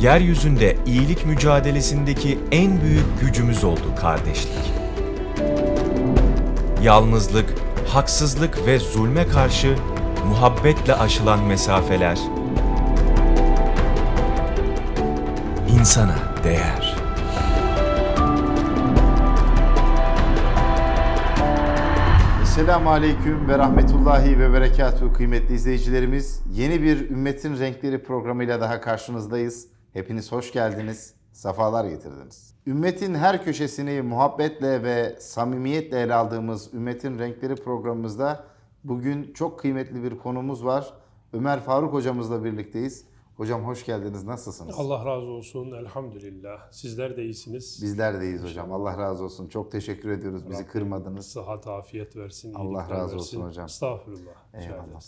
yeryüzünde iyilik mücadelesindeki en büyük gücümüz oldu kardeşlik. Yalnızlık, haksızlık ve zulme karşı muhabbetle aşılan mesafeler insana değer. Selamun Aleyküm ve Rahmetullahi ve Berekatuhu kıymetli izleyicilerimiz. Yeni bir Ümmetin Renkleri programıyla daha karşınızdayız. Hepiniz hoş geldiniz, sefalar getirdiniz. Ümmetin her köşesini muhabbetle ve samimiyetle ele aldığımız Ümmetin Renkleri programımızda bugün çok kıymetli bir konumuz var. Ömer Faruk hocamızla birlikteyiz. Hocam hoş geldiniz. Nasılsınız? Allah razı olsun. Elhamdülillah. Sizler de iyisiniz. Bizler de iyiyiz hocam. Allah razı olsun. Çok teşekkür ediyoruz. Bizi Rabbim kırmadınız. Sıhhat, afiyet versin. Allah razı versin. olsun hocam. Estağfurullah. Eyvallah.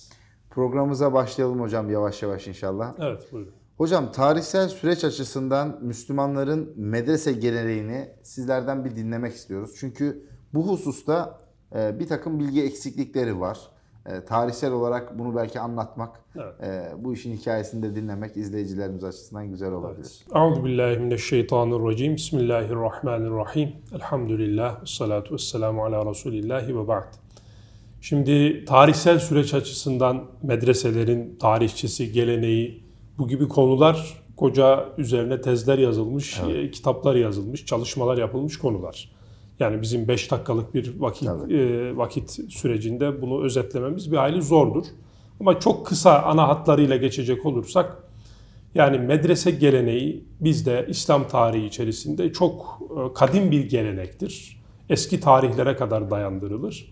Programımıza başlayalım hocam yavaş yavaş inşallah. Evet buyurun. Hocam tarihsel süreç açısından Müslümanların medrese geleneğini sizlerden bir dinlemek istiyoruz. Çünkü bu hususta e, bir takım bilgi eksiklikleri var. E, tarihsel olarak bunu belki anlatmak, evet. E, bu işin hikayesini de dinlemek izleyicilerimiz açısından güzel olabilir. Euzubillahimineşşeytanirracim. Bismillahirrahmanirrahim. Elhamdülillah. Salatu vesselamu ala Resulillahi ve ba'd. Şimdi tarihsel süreç açısından medreselerin tarihçisi, geleneği, bu gibi konular koca üzerine tezler yazılmış, e, evet. kitaplar yazılmış, çalışmalar yapılmış konular. Yani bizim 5 dakikalık bir vakit e, vakit sürecinde bunu özetlememiz bir hayli zordur. Ama çok kısa ana hatlarıyla geçecek olursak yani medrese geleneği bizde İslam tarihi içerisinde çok e, kadim bir gelenektir. Eski tarihlere kadar dayandırılır.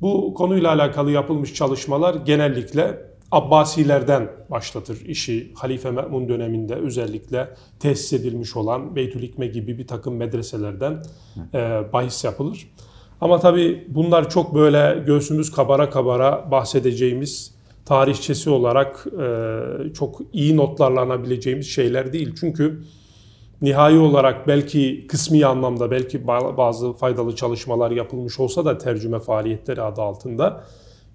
Bu konuyla alakalı yapılmış çalışmalar genellikle Abbasilerden başlatır işi Halife Me'mun döneminde özellikle tesis edilmiş olan Beytül İkme gibi bir takım medreselerden e, bahis yapılır. Ama tabi bunlar çok böyle göğsümüz kabara kabara bahsedeceğimiz tarihçesi olarak e, çok iyi notlarla anabileceğimiz şeyler değil. Çünkü nihai olarak belki kısmi anlamda belki bazı faydalı çalışmalar yapılmış olsa da tercüme faaliyetleri adı altında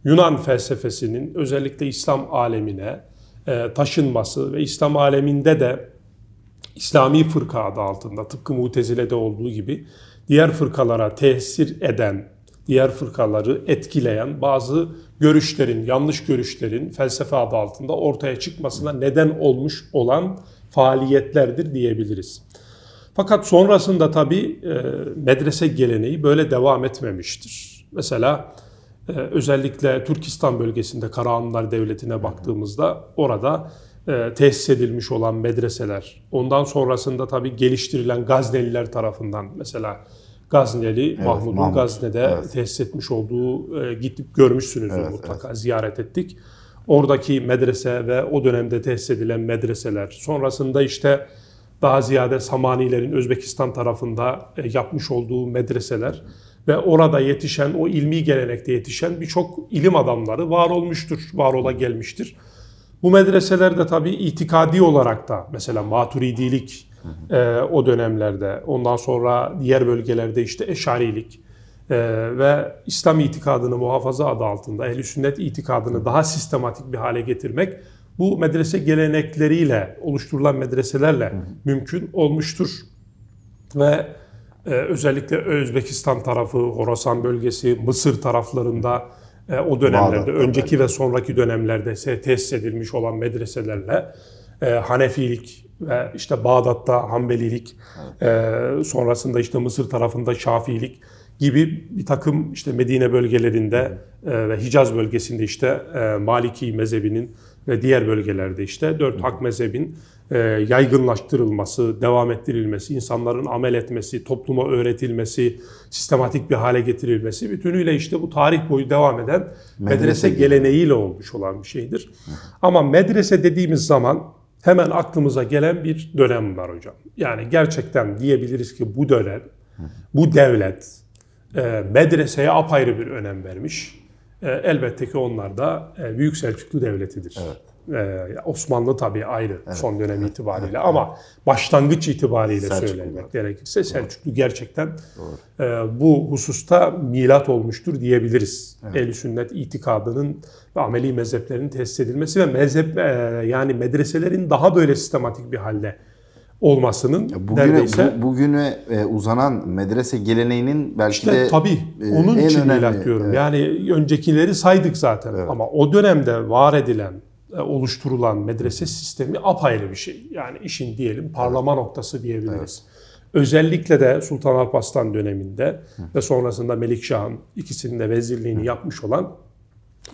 Yunan felsefesinin özellikle İslam alemine e, taşınması ve İslam aleminde de İslami fırka adı altında tıpkı Mutezile'de olduğu gibi diğer fırkalara tesir eden, diğer fırkaları etkileyen bazı görüşlerin, yanlış görüşlerin felsefe adı altında ortaya çıkmasına neden olmuş olan faaliyetlerdir diyebiliriz. Fakat sonrasında tabi e, medrese geleneği böyle devam etmemiştir. Mesela ee, özellikle Türkistan bölgesinde Karahanlılar Devleti'ne baktığımızda orada e, tesis edilmiş olan medreseler, ondan sonrasında tabii geliştirilen Gazneliler tarafından mesela Gazneli, evet, Mahmud'un Mahmud. Gazne'de evet. tesis etmiş olduğu e, gidip görmüşsünüzdür evet, mutlaka evet. ziyaret ettik. Oradaki medrese ve o dönemde tesis edilen medreseler, sonrasında işte daha ziyade Samanilerin Özbekistan tarafında e, yapmış olduğu medreseler... Hı ve orada yetişen, o ilmi gelenekte yetişen birçok ilim adamları var olmuştur, var ola gelmiştir. Bu medreselerde tabii itikadi olarak da mesela maturidilik e, o dönemlerde, ondan sonra diğer bölgelerde işte eşarilik e, ve İslam itikadını muhafaza adı altında ehl sünnet itikadını daha sistematik bir hale getirmek bu medrese gelenekleriyle, oluşturulan medreselerle mümkün olmuştur. Ve ee, özellikle Özbekistan tarafı, Horasan bölgesi, Mısır taraflarında e, o dönemlerde, önceki ve sonraki dönemlerde tesis edilmiş olan medreselerle e, Hanefilik ve işte Bağdat'ta Hanbelilik, e, sonrasında işte Mısır tarafında Şafiilik gibi bir takım işte Medine bölgelerinde ve Hicaz bölgesinde işte Maliki mezhebinin ve diğer bölgelerde işte dört hak mezhebin e, yaygınlaştırılması, devam ettirilmesi, insanların amel etmesi, topluma öğretilmesi, sistematik bir hale getirilmesi bütünüyle işte bu tarih boyu devam eden medrese, medrese geleneğiyle olmuş olan bir şeydir. Ama medrese dediğimiz zaman hemen aklımıza gelen bir dönem var hocam. Yani gerçekten diyebiliriz ki bu dönem, bu devlet e, medreseye apayrı bir önem vermiş e, elbette ki onlar da e, Büyük Selçuklu Devleti'dir. Evet. E, Osmanlı tabii ayrı evet. son dönem itibariyle ama başlangıç itibariyle Selçuklu. söylemek gerekirse Selçuklu gerçekten E, bu hususta milat olmuştur diyebiliriz. Evet. Ehl-i sünnet itikadının ve ameli mezheplerinin tesis edilmesi ve mezhep e, yani medreselerin daha böyle sistematik bir halde olmasının ya bugüne, neredeyse... Bu, bugüne e, uzanan medrese geleneğinin belki işte, de tabii, e, onun en için önemli. milat diyorum. Evet. Yani öncekileri saydık zaten evet. ama o dönemde var edilen e, oluşturulan medrese sistemi apayrı bir şey. Yani işin diyelim parlama evet. noktası diyebiliriz. Evet. Özellikle de Sultan Alparslan döneminde Hı. ve sonrasında Melikşah'ın ikisinin de vezirliğini Hı. yapmış olan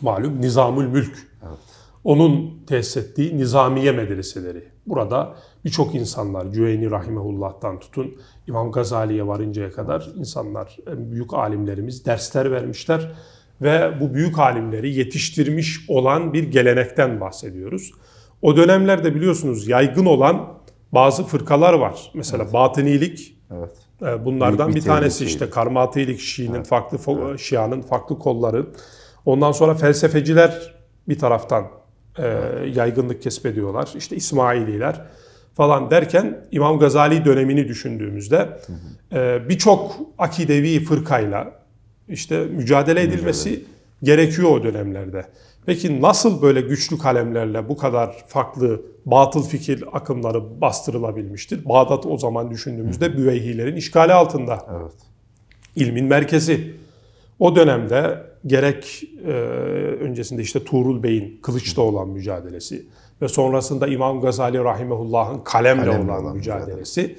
malum Nizamül Mülk. Evet. Onun tesis ettiği Nizamiye medreseleri Burada birçok insanlar, Cüveyni Rahimehullah'tan tutun, İmam Gazali'ye varıncaya kadar insanlar, e, büyük alimlerimiz dersler vermişler ve bu büyük alimleri yetiştirmiş olan bir gelenekten bahsediyoruz. O dönemlerde biliyorsunuz yaygın olan bazı fırkalar var. Mesela evet. batınilik evet. E, bunlardan bir, bir tanesi şey. işte karmatilik, Şii'nin evet. farklı evet. Şia'nın farklı kolları. Ondan sonra felsefeciler bir taraftan e, yaygınlık kesbediyorlar. İşte İsmaililer falan derken İmam Gazali dönemini düşündüğümüzde e, birçok akidevi fırkayla işte mücadele edilmesi mücadele. gerekiyor o dönemlerde. Peki nasıl böyle güçlü kalemlerle bu kadar farklı batıl fikir akımları bastırılabilmiştir? Bağdat o zaman düşündüğümüzde Büveyhilerin işgali altında. Evet. İlmin merkezi. O dönemde gerek e, öncesinde işte Tuğrul Bey'in kılıçta olan mücadelesi ve sonrasında İmam Gazali Rahimehullah'ın kalemle, kalemle olan, olan mücadelesi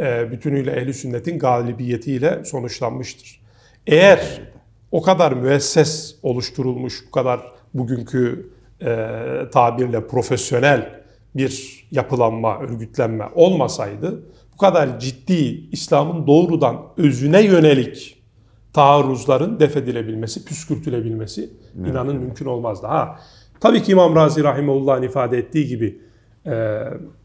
e, bütünüyle ehli sünnetin galibiyetiyle sonuçlanmıştır. Eğer o kadar müesses oluşturulmuş, bu kadar bugünkü e, tabirle profesyonel bir yapılanma, örgütlenme olmasaydı bu kadar ciddi İslam'ın doğrudan özüne yönelik taarruzların defedilebilmesi, püskürtülebilmesi evet. inanın mümkün olmazdı. Ha, tabii ki İmam Razi Rahimullah'ın ifade ettiği gibi e,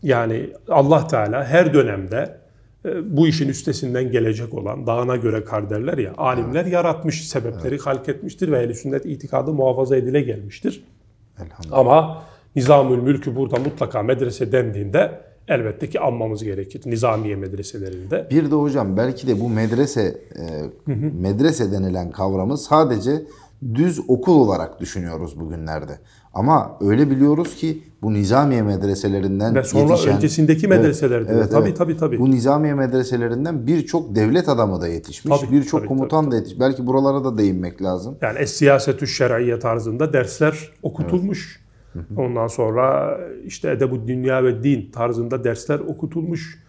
yani Allah Teala her dönemde e, bu işin üstesinden gelecek olan dağına göre kar derler ya alimler evet. yaratmış, sebepleri evet. halk etmiştir ve ehl sünnet itikadı muhafaza edile gelmiştir. Ama Nizamül Mülk'ü burada mutlaka medrese dendiğinde elbette ki almamız gerekir nizamiye medreselerinde. Bir de hocam belki de bu medrese e, medrese denilen kavramı sadece düz okul olarak düşünüyoruz bugünlerde. Ama öyle biliyoruz ki bu Nizamiye medreselerinden Ve sonra yetişen, öncesindeki medreselerde evet, evet, tabii evet. tabii tabii. Bu Nizamiye medreselerinden birçok devlet adamı da yetişmiş, birçok komutan tabii, da yetişmiş. Belki buralara da değinmek lazım. Yani es siyasetü şer'iye tarzında dersler okutulmuş. Evet. Hı hı. Ondan sonra işte Edebu Dünya ve Din tarzında dersler okutulmuş.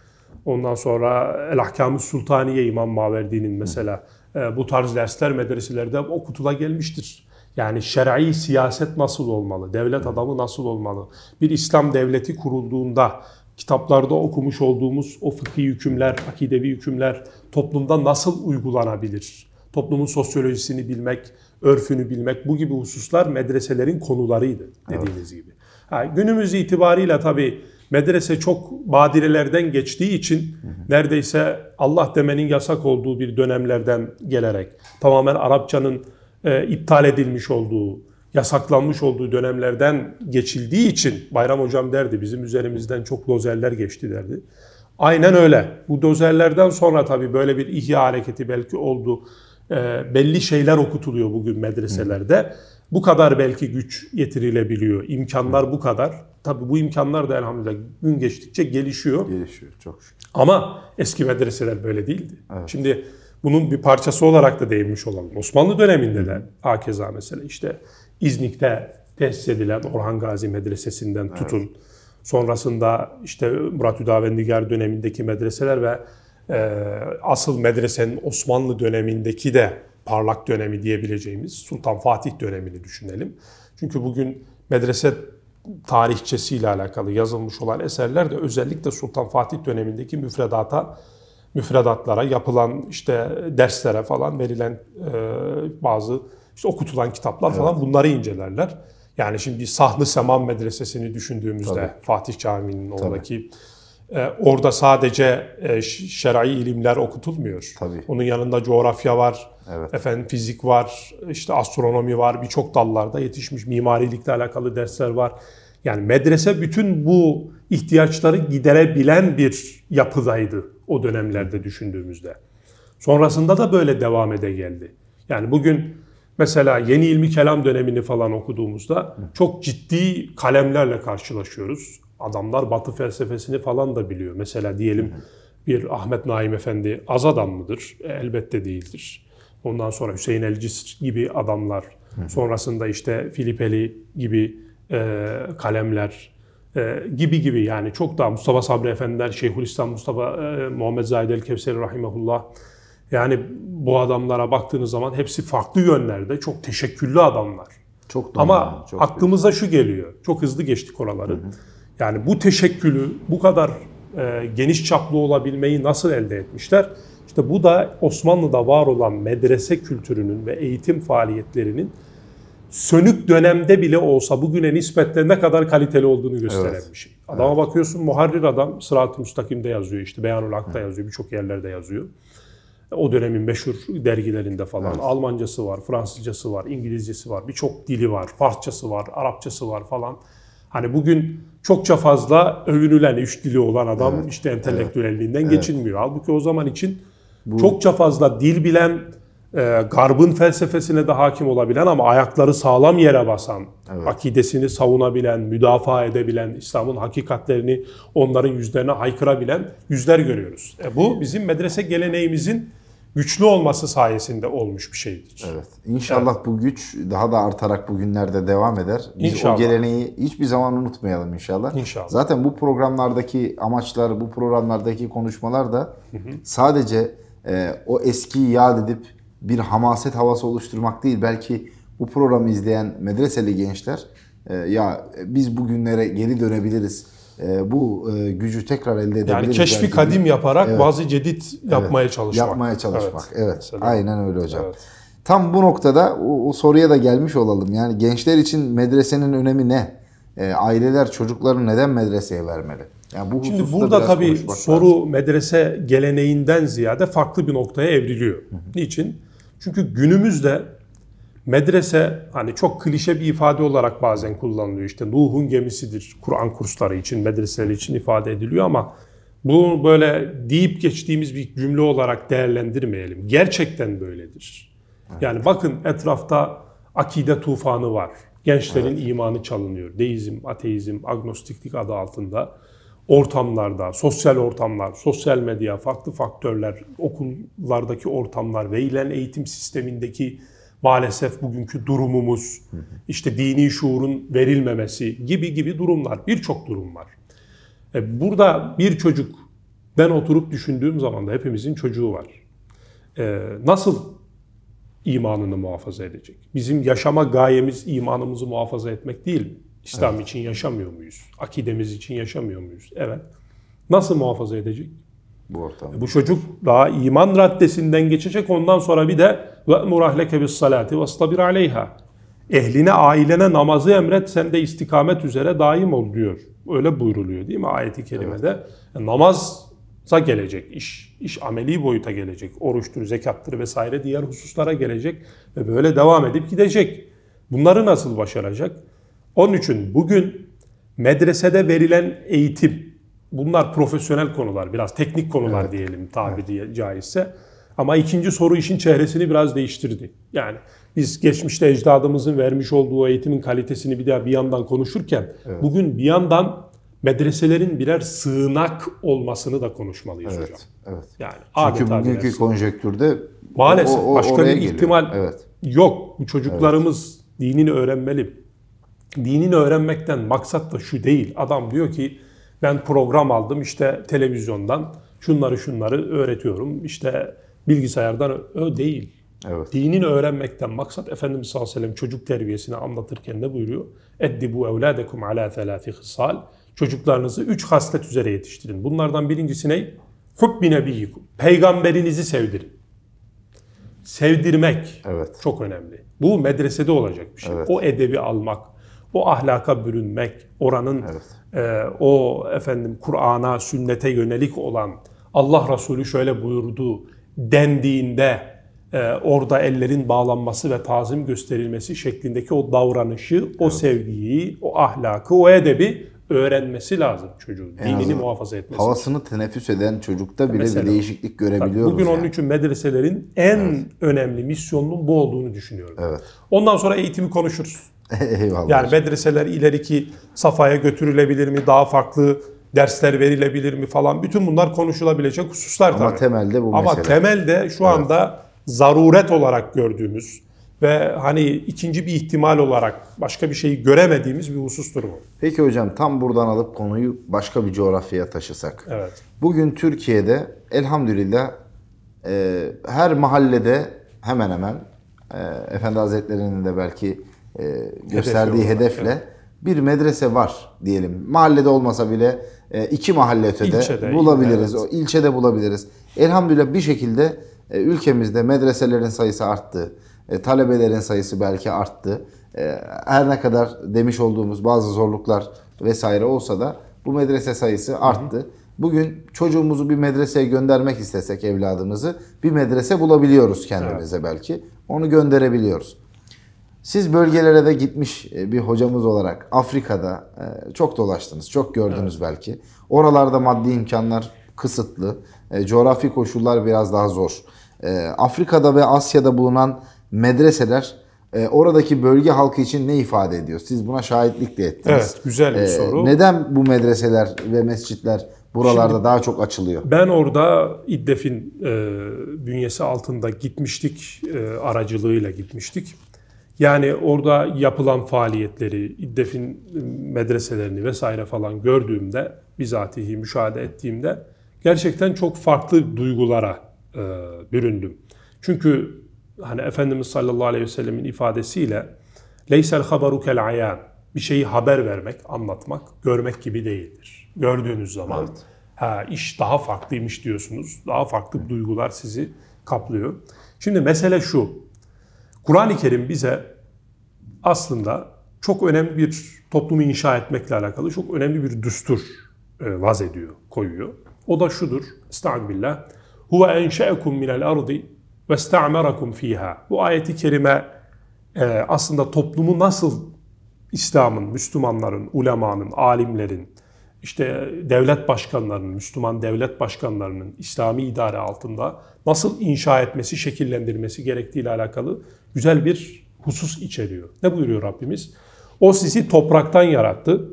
Ondan sonra El Ahkam-ı Sultaniye İmam Maverdi'nin mesela hı. E, bu tarz dersler medreselerde okutula gelmiştir. Yani şer'i siyaset nasıl olmalı? Devlet adamı nasıl olmalı? Bir İslam devleti kurulduğunda kitaplarda okumuş olduğumuz o fıkhi hükümler, akidevi hükümler toplumda nasıl uygulanabilir? Toplumun sosyolojisini bilmek, örfünü bilmek bu gibi hususlar medreselerin konularıydı dediğiniz evet. gibi. Ha, günümüz itibariyle tabii medrese çok badirelerden geçtiği için hı hı. neredeyse Allah demenin yasak olduğu bir dönemlerden gelerek tamamen Arapçanın e, iptal edilmiş olduğu, yasaklanmış olduğu dönemlerden geçildiği için Bayram Hocam derdi bizim üzerimizden çok dozerler geçti derdi. Aynen öyle. Bu dozerlerden sonra tabii böyle bir ihya hareketi belki oldu. Ee, belli şeyler okutuluyor bugün medreselerde. Bu kadar belki güç yetirilebiliyor. İmkanlar bu kadar. Tabi bu imkanlar da elhamdülillah gün geçtikçe gelişiyor. Gelişiyor çok şükür. Ama eski medreseler böyle değildi. Evet. Şimdi bunun bir parçası olarak da değinmiş olalım. Osmanlı döneminde de hakeza mesela işte İznik'te tesis edilen Orhan Gazi Medresesi'nden tutun. Evet. Sonrasında işte Murat Hüdavendigar dönemindeki medreseler ve ee, asıl medresenin Osmanlı dönemindeki de parlak dönemi diyebileceğimiz Sultan Fatih dönemini düşünelim. Çünkü bugün medrese tarihçesiyle alakalı yazılmış olan eserler de özellikle Sultan Fatih dönemindeki müfredata, müfredatlara, yapılan işte derslere falan verilen e, bazı işte okutulan kitaplar evet. falan bunları incelerler. Yani şimdi Sahlı Seman Medresesi'ni düşündüğümüzde Tabii. Fatih Camii'nin oradaki Tabii e, orada sadece e, şerai ilimler okutulmuyor. Tabii. Onun yanında coğrafya var, evet. efendim fizik var, işte astronomi var, birçok dallarda yetişmiş mimarilikle alakalı dersler var. Yani medrese bütün bu ihtiyaçları giderebilen bir yapıdaydı o dönemlerde düşündüğümüzde. Sonrasında da böyle devam ede geldi. Yani bugün mesela yeni ilmi kelam dönemini falan okuduğumuzda çok ciddi kalemlerle karşılaşıyoruz adamlar Batı felsefesini falan da biliyor. Mesela diyelim bir Ahmet Naim Efendi az adam mıdır? E, elbette değildir. Ondan sonra Hüseyin Elcis gibi adamlar, sonrasında işte Filipeli gibi e, kalemler e, gibi gibi yani çok daha Mustafa Sabri Efendiler, Şeyhülislam Mustafa e, Muhammed Zahid El Kevseri Rahimahullah yani bu adamlara baktığınız zaman hepsi farklı yönlerde çok teşekküllü adamlar. Çok doğru. Ama çok aklımıza büyük. şu geliyor. Çok hızlı geçtik oraları. Hı hı. Yani bu teşekkülü bu kadar e, geniş çaplı olabilmeyi nasıl elde etmişler? İşte bu da Osmanlı'da var olan medrese kültürünün ve eğitim faaliyetlerinin sönük dönemde bile olsa bugüne nispetle ne kadar kaliteli olduğunu gösteren evet. bir şey. Adama evet. bakıyorsun muharrir adam Sırat-ı Mustakim'de yazıyor işte Beyanul Hak'ta evet. yazıyor birçok yerlerde yazıyor. O dönemin meşhur dergilerinde falan evet. Almancası var, Fransızcası var, İngilizcesi var, birçok dili var, Farsçası var, Arapçası var falan. Hani bugün çokça fazla övünülen üç dili olan adam evet. işte entelektüelliğinden evet. geçinmiyor. Halbuki o zaman için Bu... çokça fazla dil bilen, e, garbın felsefesine de hakim olabilen ama ayakları sağlam yere basan, evet. akidesini savunabilen, müdafaa edebilen, İslam'ın hakikatlerini onların yüzlerine haykırabilen yüzler görüyoruz. E bu bizim medrese geleneğimizin güçlü olması sayesinde olmuş bir şeydir. Evet. İnşallah evet. bu güç daha da artarak bugünlerde devam eder. Biz inşallah. o geleneği hiçbir zaman unutmayalım inşallah. İnşallah. Zaten bu programlardaki amaçlar, bu programlardaki konuşmalar da hı hı. sadece e, o eskiyi yad edip bir hamaset havası oluşturmak değil. Belki bu programı izleyen medreseli gençler e, ya biz bugünlere geri dönebiliriz ee, bu e, gücü tekrar elde edebiliriz. Yani keşfi belki. kadim yaparak evet. bazı cedit yapmaya evet. çalışmak. Yapmaya çalışmak. Evet. evet. Aynen öyle hocam. Evet. Tam bu noktada o, o soruya da gelmiş olalım. Yani gençler için medresenin önemi ne? Ee, aileler çocuklarını neden medreseye vermeli? Yani bu Şimdi burada tabii soru lazım. medrese geleneğinden ziyade farklı bir noktaya evriliyor. Hı hı. Niçin? Çünkü günümüzde Medrese hani çok klişe bir ifade olarak bazen kullanılıyor. İşte Nuh'un gemisidir Kur'an kursları için, medreseler için ifade ediliyor ama bunu böyle deyip geçtiğimiz bir cümle olarak değerlendirmeyelim. Gerçekten böyledir. Yani bakın etrafta akide tufanı var. Gençlerin evet. imanı çalınıyor. Deizm, ateizm, agnostiklik adı altında ortamlarda, sosyal ortamlar, sosyal medya, farklı faktörler, okullardaki ortamlar, verilen eğitim sistemindeki maalesef bugünkü durumumuz, işte dini şuurun verilmemesi gibi gibi durumlar, birçok durum var. E, burada bir çocuk, ben oturup düşündüğüm zaman da hepimizin çocuğu var. E, nasıl imanını muhafaza edecek? Bizim yaşama gayemiz imanımızı muhafaza etmek değil mi? İslam evet. için yaşamıyor muyuz? Akidemiz için yaşamıyor muyuz? Evet. Nasıl muhafaza edecek? Bu ortamda. E, bu çocuk daha iman raddesinden geçecek. Ondan sonra bir de ve emur ahleke bis salati ve sabir aleyha. Ehline, ailene namazı emret sen de istikamet üzere daim ol diyor. Öyle buyruluyor değil mi ayeti kerimede? Evet. namaza gelecek iş, iş ameli boyuta gelecek. Oruçtur, zekattır vesaire diğer hususlara gelecek ve böyle devam edip gidecek. Bunları nasıl başaracak? Onun için bugün medresede verilen eğitim, bunlar profesyonel konular, biraz teknik konular evet. diyelim tabiri evet. caizse. Ama ikinci soru işin çehresini biraz değiştirdi. Yani biz geçmişte ecdadımızın vermiş olduğu eğitimin kalitesini bir daha bir yandan konuşurken evet. bugün bir yandan medreselerin birer sığınak olmasını da konuşmalıyız evet, hocam. Evet. Yani Çünkü bugünkü konjektürde maalesef o, o, başka bir ihtimal evet. yok. Bu çocuklarımız evet. dinini öğrenmeli. Dinini öğrenmekten maksat da şu değil. Adam diyor ki ben program aldım işte televizyondan şunları şunları öğretiyorum. İşte Bilgisayardan ö değil. Evet. Dinin öğrenmekten maksat Efendimiz sallallahu aleyhi ve sellem çocuk terbiyesini anlatırken de buyuruyor. Eddibu evladekum ala thelâfi hısal. Çocuklarınızı üç haslet üzere yetiştirin. Bunlardan birincisi ne? Hubbi nebiyyikum. Peygamberinizi sevdirin. Sevdirmek evet. çok önemli. Bu medresede olacak bir şey. Evet. O edebi almak, o ahlaka bürünmek, oranın evet. e, o efendim Kur'an'a, sünnete yönelik olan Allah Resulü şöyle buyurdu dendiğinde e, orada ellerin bağlanması ve tazim gösterilmesi şeklindeki o davranışı, o evet. sevgiyi, o ahlakı, o edebi öğrenmesi lazım çocuğun. En Dinini azından, muhafaza etmesi. Havasını teneffüs eden çocukta bile Mesela, bir değişiklik görebiliyoruz. Bugün yani. onun için medreselerin en evet. önemli misyonunun bu olduğunu düşünüyorum. Evet. Ondan sonra eğitimi konuşuruz. Eyvallah. Yani medreseler ileriki safhaya götürülebilir mi? Daha farklı dersler verilebilir mi falan bütün bunlar konuşulabilecek hususlar Ama tabii. temelde bu Ama mesele. temelde şu anda zaruret olarak gördüğümüz ve hani ikinci bir ihtimal olarak başka bir şeyi göremediğimiz bir husustur bu. Peki hocam tam buradan alıp konuyu başka bir coğrafyaya taşısak. Evet. Bugün Türkiye'de elhamdülillah e, her mahallede hemen hemen e, Efendi Hazretleri'nin de belki e, gösterdiği hedefle evet bir medrese var diyelim. Mahallede olmasa bile e, iki mahalle ötede ilçede, bulabiliriz. Evet. O ilçede bulabiliriz. Elhamdülillah bir şekilde e, ülkemizde medreselerin sayısı arttı. E, talebelerin sayısı belki arttı. Her ne kadar demiş olduğumuz bazı zorluklar vesaire olsa da bu medrese sayısı arttı. Bugün çocuğumuzu bir medreseye göndermek istesek evladımızı bir medrese bulabiliyoruz kendimize evet. belki. Onu gönderebiliyoruz. Siz bölgelere de gitmiş e, bir hocamız olarak Afrika'da e, çok dolaştınız, çok gördünüz evet. belki. Oralarda maddi imkanlar kısıtlı, e, coğrafi koşullar biraz daha zor. Afrika'da ve Asya'da bulunan medreseler oradaki bölge halkı için ne ifade ediyor? Siz buna şahitlik de ettiniz. Evet, güzel bir ee, soru. Neden bu medreseler ve mescitler buralarda Şimdi, daha çok açılıyor? Ben orada İddef'in e, bünyesi altında gitmiştik, e, aracılığıyla gitmiştik. Yani orada yapılan faaliyetleri, defin e, medreselerini vesaire falan gördüğümde, bizatihi müşahede ettiğimde gerçekten çok farklı duygulara e, büründüm. Çünkü hani Efendimiz sallallahu aleyhi ve sellemin ifadesiyle leysel habaru kel ayan bir şeyi haber vermek, anlatmak, görmek gibi değildir. Gördüğünüz zaman evet. ha iş daha farklıymış diyorsunuz. Daha farklı duygular sizi kaplıyor. Şimdi mesele şu. Kur'an-ı Kerim bize aslında çok önemli bir toplumu inşa etmekle alakalı çok önemli bir düstur e, vaz ediyor, koyuyor. O da şudur. Estağfirullah. billah. Huve enşe'ekum minel ardi ve esta'merakum fiha. Bu ayeti kerime e, aslında toplumu nasıl İslam'ın, Müslümanların, ulemanın, alimlerin, işte devlet başkanlarının, Müslüman devlet başkanlarının İslami idare altında nasıl inşa etmesi, şekillendirmesi gerektiği ile alakalı güzel bir husus içeriyor. Ne buyuruyor Rabbimiz? O sizi topraktan yarattı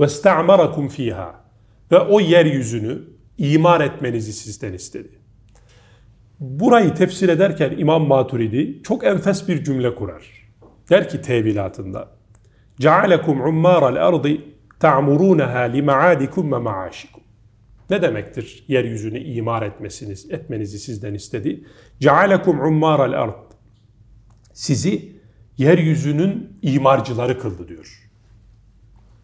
ve sta'marakum fiha ve o yeryüzünü imar etmenizi sizden istedi. Burayı tefsir ederken İmam Maturidi çok enfes bir cümle kurar. Der ki tevilatında: "Cealekum ummaral ardı ta'murunaha lima'adikum ve ma'ashikum. Ne demektir yeryüzünü imar etmesiniz, etmenizi sizden istedi? Cealekum ummaral ard. Sizi yeryüzünün imarcıları kıldı diyor.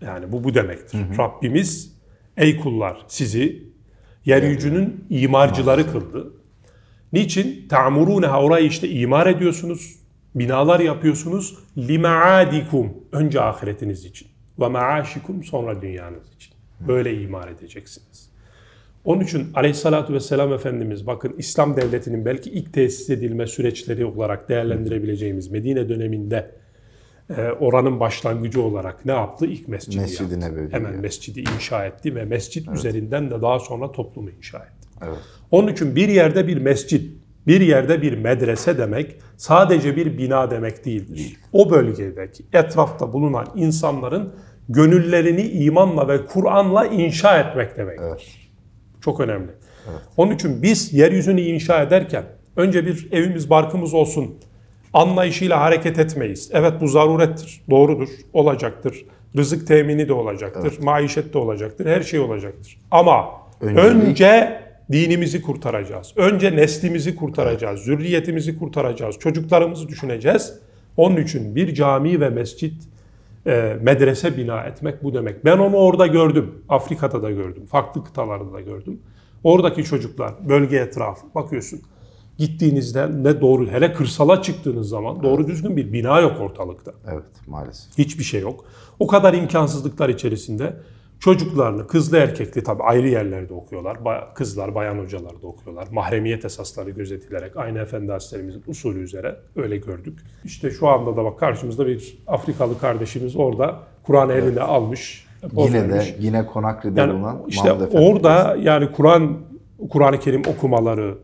Yani bu bu demektir. Hı hı. Rabbimiz ey kullar sizi yeryüzünün imarcıları kıldı. Niçin? Ta'muruneha orayı işte imar ediyorsunuz. Binalar yapıyorsunuz. Limaadikum. Önce ahiretiniz için ve maaşikum sonra dünyanız için. Böyle imar edeceksiniz. Onun için aleyhissalatü vesselam Efendimiz bakın İslam devletinin belki ilk tesis edilme süreçleri olarak değerlendirebileceğimiz Medine döneminde e, oranın başlangıcı olarak ne yaptı? İlk mescidi mescid yaptı. Nebevi Hemen yani. mescidi inşa etti ve mescit evet. üzerinden de daha sonra toplumu inşa etti. Evet. Onun için bir yerde bir mescit, bir yerde bir medrese demek sadece bir bina demek değildir. Değil. O bölgedeki etrafta bulunan insanların gönüllerini imanla ve Kur'an'la inşa etmek demek. Evet. Çok önemli. Evet. Onun için biz yeryüzünü inşa ederken önce bir evimiz barkımız olsun anlayışıyla hareket etmeyiz. Evet bu zarurettir, doğrudur, olacaktır. Rızık temini de olacaktır, evet. maişet de olacaktır, her şey olacaktır. Ama önce, önce dinimizi kurtaracağız. Önce neslimizi kurtaracağız, evet. zürriyetimizi kurtaracağız, çocuklarımızı düşüneceğiz. Onun için bir cami ve mescit e, medrese bina etmek bu demek. Ben onu orada gördüm. Afrika'da da gördüm. Farklı kıtalarda da gördüm. Oradaki çocuklar, bölge etrafı bakıyorsun. Gittiğinizde ne doğru, hele kırsala çıktığınız zaman doğru düzgün bir bina yok ortalıkta. Evet maalesef. Hiçbir şey yok. O kadar imkansızlıklar içerisinde Çocuklarını, kızlı erkekli tabi ayrı yerlerde okuyorlar. kızlar, bayan hocalar da okuyorlar. Mahremiyet esasları gözetilerek aynı Efendi Hazretlerimizin usulü üzere öyle gördük. İşte şu anda da bak karşımızda bir Afrikalı kardeşimiz orada Kur'an evet. eline almış. Yine de yine Konakri'de yani bulunan işte Mahmud Efendi. Orada yani Kur'an Kur'an-ı Kerim okumaları,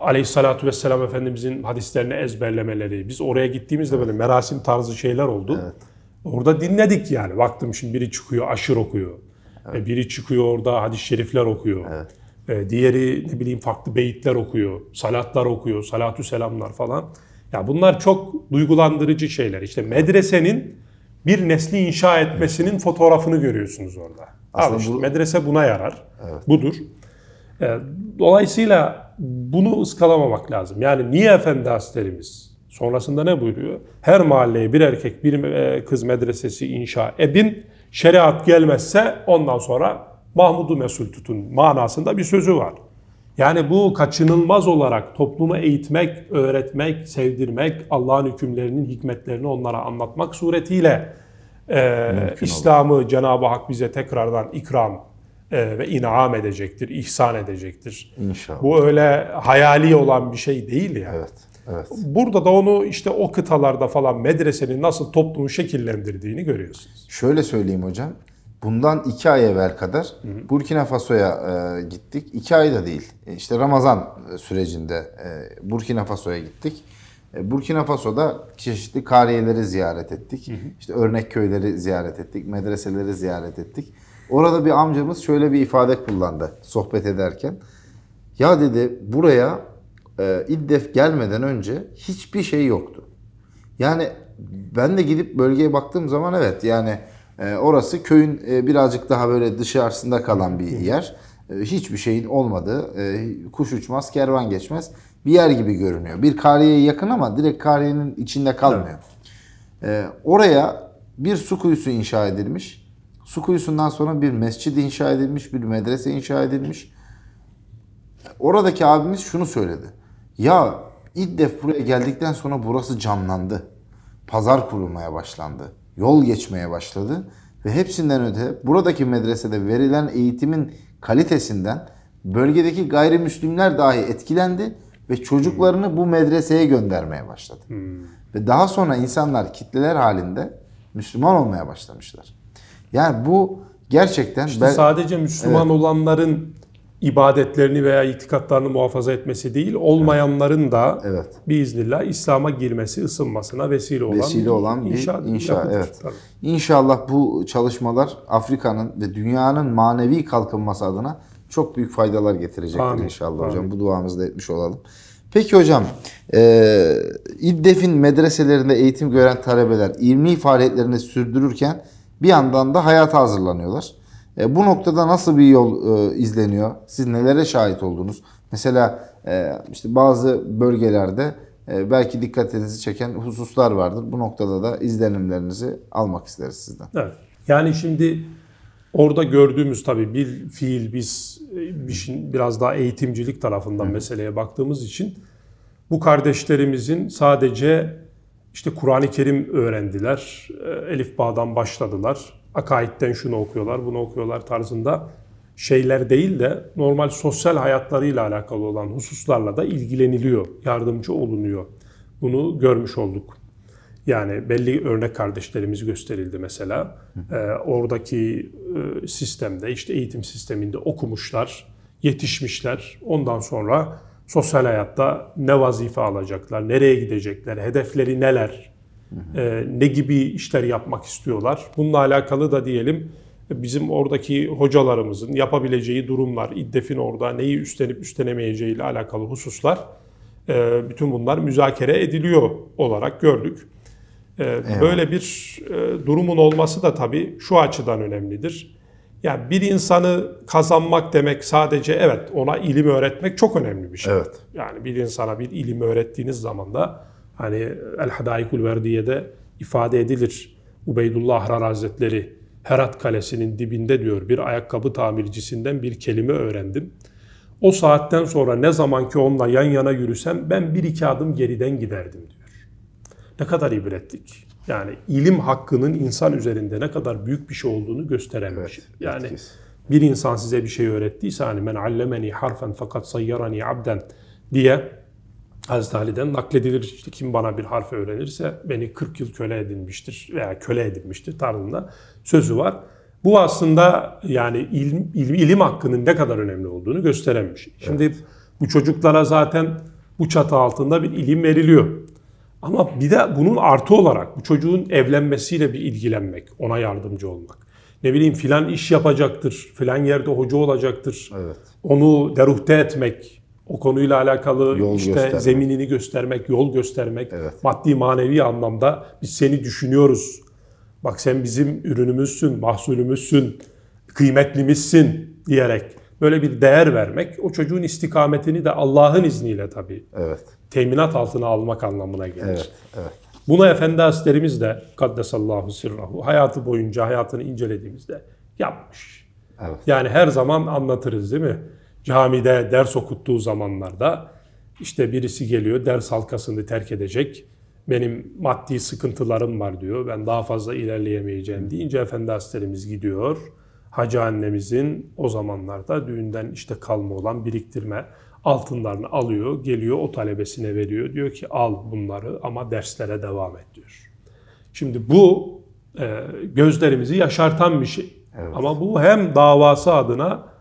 Aleyhissalatu vesselam Efendimizin hadislerini ezberlemeleri, biz oraya gittiğimizde evet. böyle merasim tarzı şeyler oldu. Evet. Orada dinledik yani. Baktım şimdi biri çıkıyor aşır okuyor. E, evet. biri çıkıyor orada hadis şerifler okuyor. Evet. E, diğeri ne bileyim farklı beyitler okuyor. Salatlar okuyor. Salatü selamlar falan. Ya bunlar çok duygulandırıcı şeyler. İşte medresenin bir nesli inşa etmesinin evet. fotoğrafını görüyorsunuz orada. Aslında işte bu... medrese buna yarar. Evet. Budur. E, dolayısıyla bunu ıskalamamak lazım. Yani niye Efendi Hazretlerimiz Sonrasında ne buyuruyor? Her mahalleye bir erkek bir e, kız medresesi inşa edin. Şeriat gelmezse ondan sonra Mahmud'u mesul tutun manasında bir sözü var. Yani bu kaçınılmaz olarak topluma eğitmek, öğretmek, sevdirmek, Allah'ın hükümlerinin hikmetlerini onlara anlatmak suretiyle e, İslam'ı Cenab-ı Hak bize tekrardan ikram e, ve inam edecektir, ihsan edecektir. İnşallah. Bu öyle hayali olan bir şey değil yani. Evet. Evet. Burada da onu işte o kıtalarda falan medresenin nasıl toplumu şekillendirdiğini görüyorsunuz. Şöyle söyleyeyim hocam. Bundan iki ay evvel kadar Burkina Faso'ya e, gittik. İki ay da değil. E, işte Ramazan e, sürecinde e, Burkina Faso'ya gittik. E, Burkina Faso'da çeşitli kariyeleri ziyaret ettik. Hı hı. İşte örnek köyleri ziyaret ettik. Medreseleri ziyaret ettik. Orada bir amcamız şöyle bir ifade kullandı sohbet ederken. Ya dedi buraya e, İddef gelmeden önce hiçbir şey yoktu. Yani ben de gidip bölgeye baktığım zaman evet yani e, orası köyün e, birazcık daha böyle dışarısında kalan bir yer. E, hiçbir şeyin olmadığı, e, kuş uçmaz, kervan geçmez bir yer gibi görünüyor. Bir kariyeye yakın ama direkt kariyenin içinde kalmıyor. E, oraya bir su kuyusu inşa edilmiş. Su kuyusundan sonra bir mescid inşa edilmiş, bir medrese inşa edilmiş. Oradaki abimiz şunu söyledi. Ya İddef buraya geldikten sonra burası canlandı. Pazar kurulmaya başlandı. Yol geçmeye başladı. Ve hepsinden öte buradaki medresede verilen eğitimin kalitesinden bölgedeki gayrimüslimler dahi etkilendi ve çocuklarını bu medreseye göndermeye başladı. Hmm. Ve daha sonra insanlar kitleler halinde Müslüman olmaya başlamışlar. Yani bu gerçekten... İşte ben, sadece Müslüman evet, olanların ibadetlerini veya itikatlarını muhafaza etmesi değil, olmayanların da evet. biiznillah İslam'a girmesi, ısınmasına vesile olan, vesile olan bir inşa. inşa evet. İnşallah bu çalışmalar Afrika'nın ve dünyanın manevi kalkınması adına çok büyük faydalar getirecektir Amin. inşallah Amin. hocam. Bu duamızı da etmiş olalım. Peki hocam, e, İddef'in medreselerinde eğitim gören talebeler ilmi faaliyetlerini sürdürürken bir yandan da hayata hazırlanıyorlar. E, bu noktada nasıl bir yol e, izleniyor? Siz nelere şahit oldunuz? Mesela e, işte bazı bölgelerde e, belki dikkatinizi çeken hususlar vardır. Bu noktada da izlenimlerinizi almak isteriz sizden. Evet. Yani şimdi orada gördüğümüz tabii bir fiil biz e, şey, biraz daha eğitimcilik tarafından Hı. meseleye baktığımız için bu kardeşlerimizin sadece işte Kur'an-ı Kerim öğrendiler, e, Elif Bağ'dan başladılar akaitten şunu okuyorlar, bunu okuyorlar tarzında şeyler değil de normal sosyal hayatlarıyla alakalı olan hususlarla da ilgileniliyor, yardımcı olunuyor. Bunu görmüş olduk. Yani belli örnek kardeşlerimiz gösterildi mesela. Ee, oradaki e, sistemde, işte eğitim sisteminde okumuşlar, yetişmişler. Ondan sonra sosyal hayatta ne vazife alacaklar, nereye gidecekler, hedefleri neler e, ne gibi işler yapmak istiyorlar? Bununla alakalı da diyelim bizim oradaki hocalarımızın yapabileceği durumlar, iddefin orada neyi üstlenip üstlenemeyeceği ile alakalı hususlar e, bütün bunlar müzakere ediliyor olarak gördük. E, böyle bir e, durumun olması da tabii şu açıdan önemlidir. Yani bir insanı kazanmak demek sadece evet ona ilim öğretmek çok önemli bir şey. Evet. Yani bir insana bir ilim öğrettiğiniz zaman da hani El Hadaikul Verdiye'de ifade edilir. Ubeydullah Ahrar Hazretleri Herat Kalesi'nin dibinde diyor bir ayakkabı tamircisinden bir kelime öğrendim. O saatten sonra ne zaman ki onunla yan yana yürüsem ben bir iki adım geriden giderdim diyor. Ne kadar ibretlik. Yani ilim hakkının insan üzerinde ne kadar büyük bir şey olduğunu gösteren bir şey. yani bir insan size bir şey öğrettiyse hani men allemeni harfen fakat sayyarani abden diye Hazreti Ali'den nakledilir işte kim bana bir harf öğrenirse beni 40 yıl köle edinmiştir veya köle edinmiştir tarzında sözü var. Bu aslında yani ilim, ilim, ilim hakkının ne kadar önemli olduğunu gösteren bir şey. Şimdi evet. bu çocuklara zaten bu çatı altında bir ilim veriliyor. Ama bir de bunun artı olarak bu çocuğun evlenmesiyle bir ilgilenmek, ona yardımcı olmak. Ne bileyim filan iş yapacaktır, filan yerde hoca olacaktır. Evet. Onu deruhte etmek, o konuyla alakalı yol işte göstermek. zeminini göstermek, yol göstermek, evet. maddi manevi anlamda biz seni düşünüyoruz. Bak sen bizim ürünümüzsün, mahsulümüzsün, kıymetlimizsin diyerek böyle bir değer vermek o çocuğun istikametini de Allah'ın izniyle tabii evet. teminat altına almak anlamına gelir. Evet, evet. Buna Efendi Hazretlerimiz de Kaddesallahu sirrahu hayatı boyunca hayatını incelediğimizde yapmış. Evet. Yani her zaman anlatırız değil mi? camide ders okuttuğu zamanlarda işte birisi geliyor ders halkasını terk edecek. Benim maddi sıkıntılarım var diyor. Ben daha fazla ilerleyemeyeceğim deyince Efendi Hazretlerimiz gidiyor. Hacı annemizin o zamanlarda düğünden işte kalma olan biriktirme altınlarını alıyor, geliyor o talebesine veriyor. Diyor ki al bunları ama derslere devam et diyor. Şimdi bu e, gözlerimizi yaşartan bir şey. Evet. Ama bu hem davası adına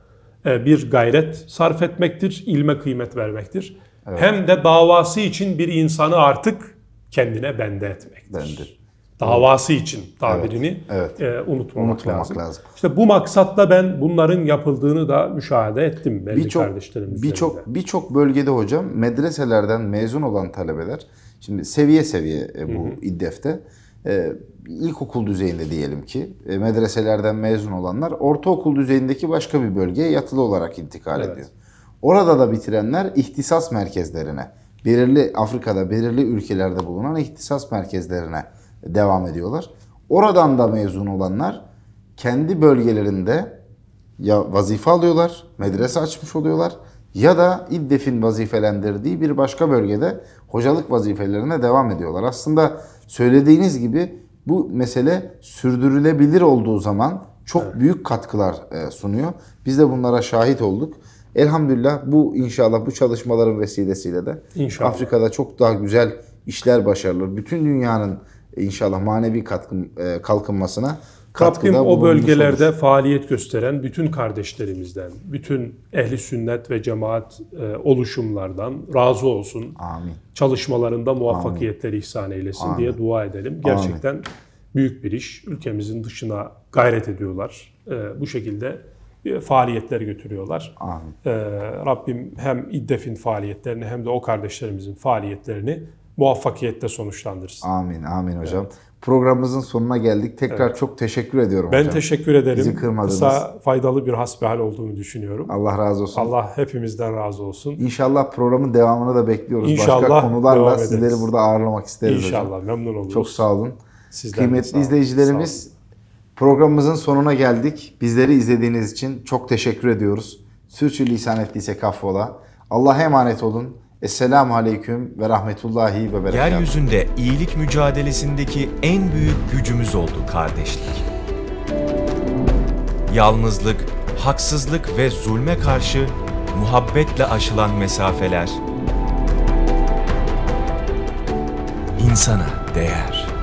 e, bir gayret sarf etmektir, ilme kıymet vermektir. Evet. Hem de davası için bir insanı artık kendine bende etmektir. Bendir. Davası için tabirini evet, evet. E, unutmamak, unutmamak lazım. lazım. İşte bu maksatla ben bunların yapıldığını da müşahede ettim belli birçok, kardeşlerimizle. Birçok birçok bölgede hocam medreselerden mezun olan talebeler şimdi seviye seviye e, bu Hı-hı. İDDEF'te e, ilkokul düzeyinde diyelim ki e, medreselerden mezun olanlar ortaokul düzeyindeki başka bir bölgeye yatılı olarak intikal evet. ediyor. Orada da bitirenler ihtisas merkezlerine, belirli Afrika'da belirli ülkelerde bulunan ihtisas merkezlerine devam ediyorlar. Oradan da mezun olanlar kendi bölgelerinde ya vazife alıyorlar, medrese açmış oluyorlar ya da İddef'in vazifelendirdiği bir başka bölgede hocalık vazifelerine devam ediyorlar. Aslında söylediğiniz gibi bu mesele sürdürülebilir olduğu zaman çok evet. büyük katkılar e, sunuyor. Biz de bunlara şahit olduk. Elhamdülillah bu inşallah bu çalışmaların vesilesiyle de inşallah. Afrika'da çok daha güzel işler başarılır. Bütün dünyanın e, inşallah manevi katkın, e, kalkınmasına Rabbim o bölgelerde olur. faaliyet gösteren bütün kardeşlerimizden, bütün ehli sünnet ve cemaat e, oluşumlardan razı olsun. Amin. Çalışmalarında muvaffakiyetler Amin. ihsan eylesin Amin. diye dua edelim. Gerçekten Amin. büyük bir iş. Ülkemizin dışına gayret ediyorlar. E, bu şekilde e, faaliyetler götürüyorlar. Amin. Rabbim hem İddef'in faaliyetlerini hem de o kardeşlerimizin faaliyetlerini muvaffakiyetle sonuçlandırsın. Amin, amin hocam. Evet. Programımızın sonuna geldik. Tekrar evet. çok teşekkür ediyorum ben hocam. Ben teşekkür ederim. Bizi kırmadınız. Kısa faydalı bir hasbihal olduğunu düşünüyorum. Allah razı olsun. Allah hepimizden razı olsun. İnşallah programın devamını da bekliyoruz. İnşallah Başka konularla sizleri burada ağırlamak isteriz İnşallah. hocam. İnşallah memnun oluruz. Çok sağ olun. Sizden Kıymetli sağ izleyicilerimiz sağ olun. programımızın sonuna geldik. Bizleri izlediğiniz için çok teşekkür ediyoruz. Sürçülisan ettiyse affola. Allah'a emanet olun. Esselamu Aleyküm ve Rahmetullahi ve Berekatuhu. Yeryüzünde iyilik mücadelesindeki en büyük gücümüz oldu kardeşlik. Yalnızlık, haksızlık ve zulme karşı muhabbetle aşılan mesafeler insana değer.